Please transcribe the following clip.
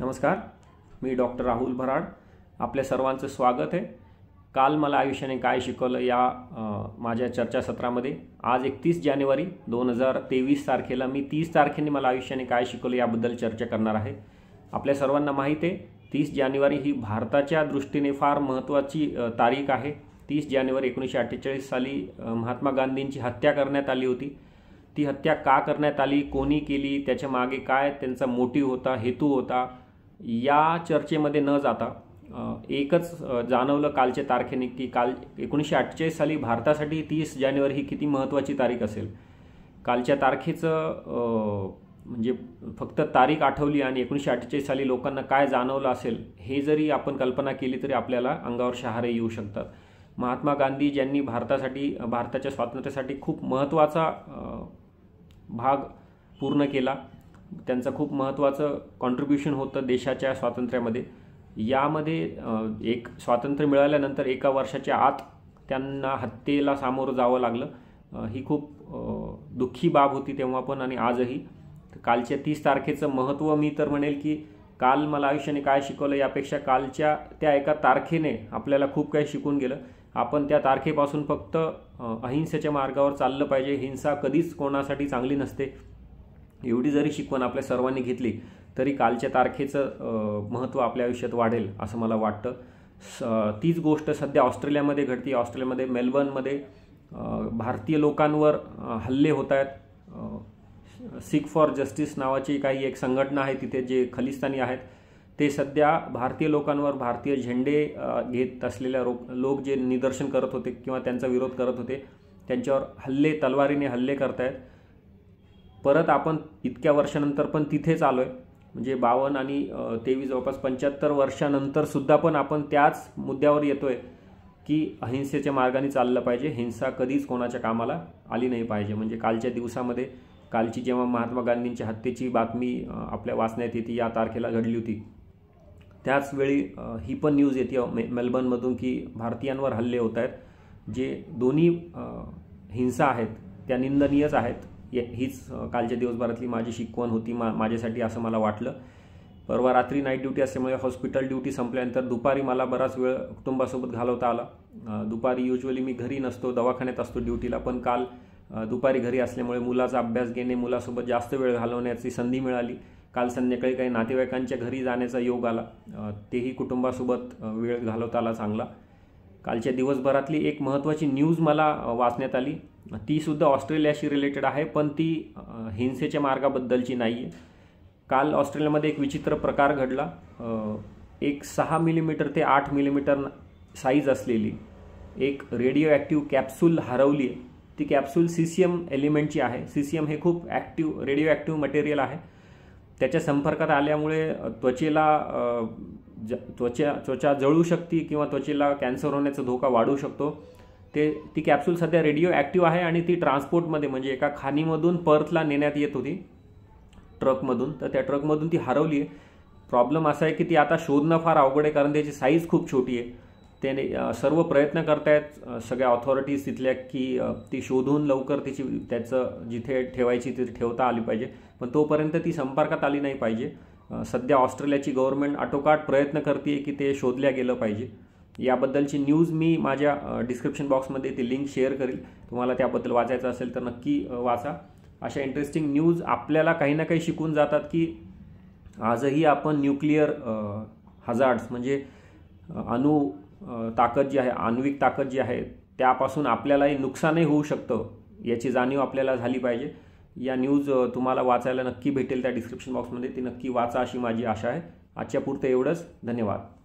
नमस्कार मी डॉक्टर राहुल भराड आपल्या सर्वांचं स्वागत आहे काल मला आयुष्याने काय शिकवलं या माझ्या चर्चासत्रामध्ये आज एकतीस जानेवारी दोन हजार तेवीस तारखेला मी तीस तारखेने मला आयुष्याने काय शिकवलं याबद्दल चर्चा करणार आहे आपल्या सर्वांना माहीत आहे तीस जानेवारी ही भारताच्या दृष्टीने फार महत्त्वाची तारीख आहे तीस जानेवारी एकोणीसशे अठ्ठेचाळीस साली महात्मा गांधींची हत्या करण्यात आली होती ती हत्या का करण्यात आली कोणी केली त्याच्या मागे काय त्यांचा मोटिव्ह होता हेतू होता या चर्चेमध्ये न जाता एकच जाणवलं कालच्या तारखेने की काल एकोणीसशे अठ्ठेचाळीस साली भारतासाठी तीस जानेवारी ही किती महत्त्वाची तारीख असेल कालच्या तारखेचं म्हणजे फक्त तारीख आठवली आणि एकोणीसशे अठ्ठेचाळीस साली लोकांना काय जाणवलं असेल हे जरी आपण कल्पना केली तरी आपल्याला अंगावर शहारे येऊ शकतात महात्मा गांधी ज्यांनी भारतासाठी भारताच्या स्वातंत्र्यासाठी खूप महत्त्वाचा भाग पूर्ण केला त्यांचं खूप महत्त्वाचं कॉन्ट्रीब्युशन होतं देशाच्या स्वातंत्र्यामध्ये यामध्ये एक स्वातंत्र्य मिळाल्यानंतर एका वर्षाच्या आत त्यांना हत्येला सामोरं जावं लागलं ही खूप दुःखी बाब होती तेव्हा पण आणि आजही कालच्या तीस तारखेचं महत्त्व मी तर म्हणेल की काल मला आयुष्याने काय शिकवलं यापेक्षा कालच्या त्या एका तारखेने आपल्याला खूप काही शिकून गेलं आपण त्या तारखेपासून फक्त अहिंसेच्या मार्गावर चाललं पाहिजे हिंसा कधीच कोणासाठी चांगली नसते एवढी जरी शिकवण आपल्या सर्वांनी घेतली तरी कालच्या तारखेचं महत्त्व आपल्या आयुष्यात वाढेल असं मला वाटतं स तीच गोष्ट सध्या ऑस्ट्रेलियामध्ये घडती ऑस्ट्रेलियामध्ये मेलबर्नमध्ये भारतीय लोकांवर हल्ले होत आहेत सिख फॉर जस्टिस नावाची काही एक संघटना आहे तिथे जे खलिस्तानी आहेत ते सध्या भारतीय लोकांवर भारतीय झेंडे घेत असलेल्या रो लोक जे निदर्शन करत होते किंवा त्यांचा विरोध करत होते त्यांच्यावर हल्ले तलवारीने हल्ले करत आहेत परत आपण इतक्या वर्षानंतर पण तिथेच आलो आहे म्हणजे बावन्न आणि तेवीस जवळपास पंच्याहत्तर वर्षानंतरसुद्धा पण आपण त्याच मुद्द्यावर येतो आहे की अहिंसेच्या मार्गाने चाललं पाहिजे हिंसा कधीच कोणाच्या कामाला आली नाही पाहिजे म्हणजे कालच्या दिवसामध्ये कालची जेव्हा महात्मा गांधींच्या हत्येची बातमी आपल्या वाचण्यात येते या तारखेला घडली होती त्याचवेळी ही पण न्यूज येते मे मेलबर्नमधून की भारतीयांवर हल्ले होत आहेत जे दोन्ही हिंसा आहेत त्या निंदनीयच आहेत हीच कालच्या दिवसभरातली माझी शिकवण होती मा माझ्यासाठी असं मला वाटलं परवा रात्री नाईट ड्युटी असल्यामुळे हॉस्पिटल ड्युटी संपल्यानंतर दुपारी मला बराच वेळ कुटुंबासोबत घालवता आला दुपारी युजली मी घरी नसतो दवाखान्यात असतो ड्युटीला पण काल दुपारी घरी असल्यामुळे मुलाचा अभ्यास घेणे मुलासोबत जास्त वेळ घालवण्याची संधी मिळाली काल संध्याकाळी काही नातेवाईकांच्या घरी जाण्याचा योग आला तेही कुटुंबासोबत वेळ घालवता आला चांगला कालच्या दिवसभरातली एक महत्त्वाची न्यूज मला वाचण्यात आली तीसुद्धा ऑस्ट्रेलियाशी रिलेटेड आहे पण ती हिंसेच्या मार्गाबद्दलची नाही आहे काल ऑस्ट्रेलियामध्ये एक विचित्र प्रकार घडला एक सहा मिलीमीटर ते आठ मिलीमीटर साईज असलेली एक रेडिओ ॲक्टिव्ह कॅप्सूल हरवली आहे ती कॅप्सूल सी सी एम एलिमेंटची आहे सी सी एम हे खूप ॲक्टिव्ह रेडिओ ॲक्टिव्ह मटेरियल आहे त्याच्या संपर्कात आल्यामुळे त्वचेला ज त्वचा त्वचा जळू शकते किंवा त्वचेला कॅन्सर होण्याचा धोका वाढू शकतो ते ती कॅप्सूल सध्या रेडिओ ॲक्टिव्ह आहे आणि ती ट्रान्सपोर्टमध्ये म्हणजे एका खाणीमधून पर्थला नेण्यात येत होती ट्रकमधून तर त्या ट्रकमधून ती हरवली आहे प्रॉब्लेम असा आहे की ती आता शोधणं फार अवघड आहे कारण त्याची साईज खूप छोटी आहे त्याने सर्व प्रयत्न करतायत सगळ्या ऑथॉरिटीज तिथल्या की ती शोधून लवकर तिची त्याचं जिथे ठेवायची तिथे ठेवता आली पाहिजे पण तोपर्यंत ती संपर्कात आली नाही पाहिजे सध्या ऑस्ट्रेलियाची गव्हर्नमेंट आटोकाट प्रयत्न करते की ते शोधल्या गेलं पाहिजे याबद्दलची न्यूज मी माझ्या डिस्क्रिप्शन बॉक्समध्ये ती लिंक शेअर करेल तुम्हाला त्याबद्दल वाचायचं असेल तर नक्की वाचा अशा इंटरेस्टिंग न्यूज आपल्याला काही ना काही शिकून जातात की आजही आपण न्यूक्लिअर हजार्ड्स म्हणजे अणु ताकद जी आहे आण्विक ताकद जी आहे त्यापासून आपल्यालाही नुकसानही होऊ शकतं याची जाणीव आपल्याला झाली पाहिजे या न्यूज तुम्हाला वाचायला नक्की भेटेल त्या डिस्क्रिप्शन बॉक्समध्ये ती नक्की वाचा अशी माझी आशा आहे आजच्या एवढंच धन्यवाद